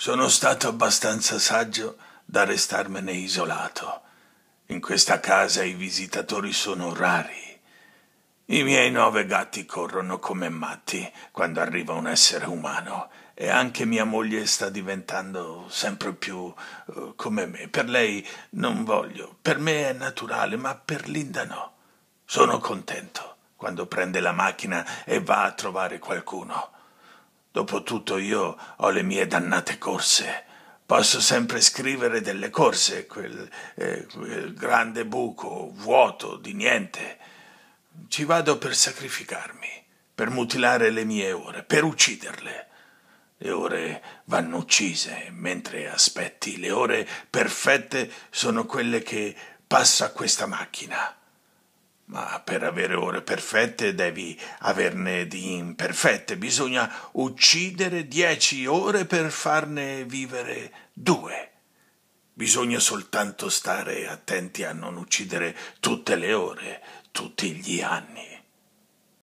sono stato abbastanza saggio da restarmene isolato. In questa casa i visitatori sono rari. I miei nove gatti corrono come matti quando arriva un essere umano e anche mia moglie sta diventando sempre più uh, come me. Per lei non voglio, per me è naturale, ma per Linda no. Sono contento quando prende la macchina e va a trovare qualcuno. Dopotutto io ho le mie dannate corse. Posso sempre scrivere delle corse, quel, eh, quel grande buco vuoto di niente. Ci vado per sacrificarmi, per mutilare le mie ore, per ucciderle. Le ore vanno uccise mentre aspetti, le ore perfette sono quelle che passa questa macchina per avere ore perfette devi averne di imperfette, bisogna uccidere dieci ore per farne vivere due. Bisogna soltanto stare attenti a non uccidere tutte le ore, tutti gli anni.